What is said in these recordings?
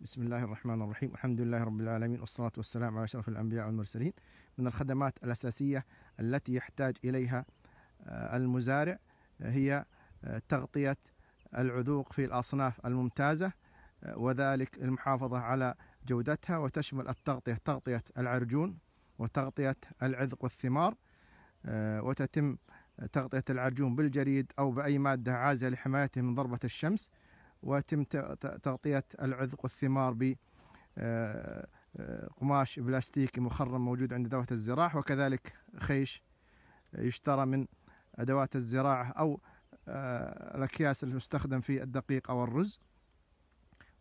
بسم الله الرحمن الرحيم الحمد لله رب العالمين والصلاة والسلام على أشرف الأنبياء والمرسلين من الخدمات الأساسية التي يحتاج إليها المزارع هي تغطية العذوق في الأصناف الممتازة وذلك المحافظة على جودتها وتشمل التغطية تغطية العرجون وتغطية العذق والثمار وتتم تغطية العرجون بالجريد أو بأي مادة عازلة لحمايته من ضربة الشمس ويتم تغطية العذق والثمار ب آه، آه، قماش بلاستيكي مخرم موجود عند أدوات الزراعة وكذلك خيش يشترى من أدوات الزراعة أو آه، الأكياس المستخدم في الدقيق أو الرز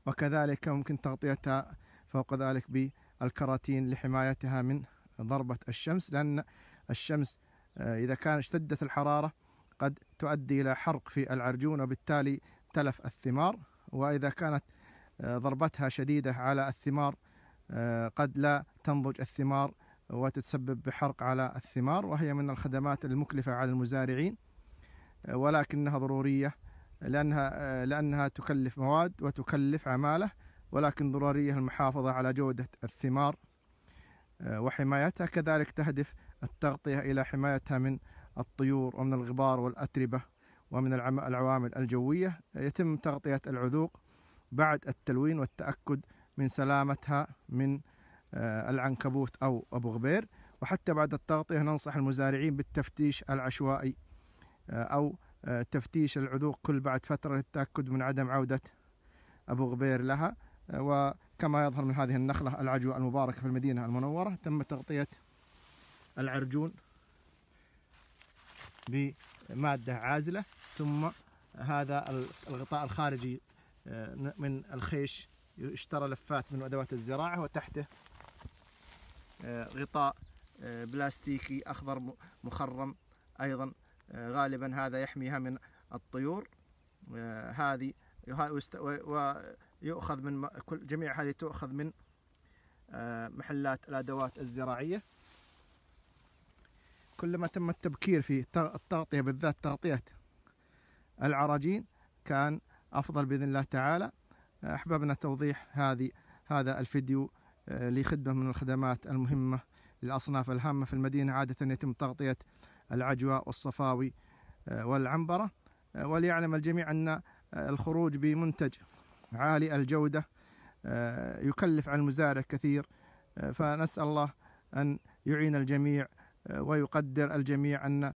وكذلك ممكن تغطيتها فوق ذلك بالكراتين لحمايتها من ضربة الشمس لأن الشمس إذا كان اشتدت الحرارة قد تؤدي إلى حرق في العرجون وبالتالي تلف الثمار وإذا كانت آه، ضربتها شديدة على الثمار آه، قد لا تنضج الثمار وتتسبب بحرق على الثمار وهي من الخدمات المكلفة على المزارعين آه، ولكنها ضرورية لأنها, لأنها تكلف مواد وتكلف عمالة ولكن ضرورية المحافظة على جودة الثمار وحمايتها كذلك تهدف التغطية إلى حمايتها من الطيور ومن الغبار والأتربة ومن العوامل الجوية يتم تغطية العذوق بعد التلوين والتأكد من سلامتها من آه، العنكبوت أو أبو غبير وحتى بعد التغطية ننصح المزارعين بالتفتيش العشوائي آه، أو آه، تفتيش العذوق كل بعد فترة للتأكد من عدم عودة أبو غبير لها وكما يظهر من هذه النخلة العجوة المباركة في المدينة المنورة تم تغطية العرجون بمادة عازلة ثم هذا الغطاء الخارجي آه، من الخيش يشترى لفات من أدوات الزراعة وتحته آه، غطاء آه، بلاستيكي أخضر مخرم أيضا غالبا هذا يحميها من الطيور هذه ويؤخذ من كل جميع هذه تؤخذ من محلات الأدوات الزراعية كلما تم التبكير في التغطية بالذات تغطية العراجين كان أفضل بإذن الله تعالى آه، أحببنا توضيح هذه هذا الفيديو آه، لخدمة من الخدمات المهمة للأصناف الهامة في المدينة عادة يتم تغطية العجوة والصفاوي آه، والعنبرة وليعلم الجميع أن الخروج بمنتج عالي الجودة يكلف على المزارع كثير فنسأل الله أن يعين الجميع ويقدر الجميع أن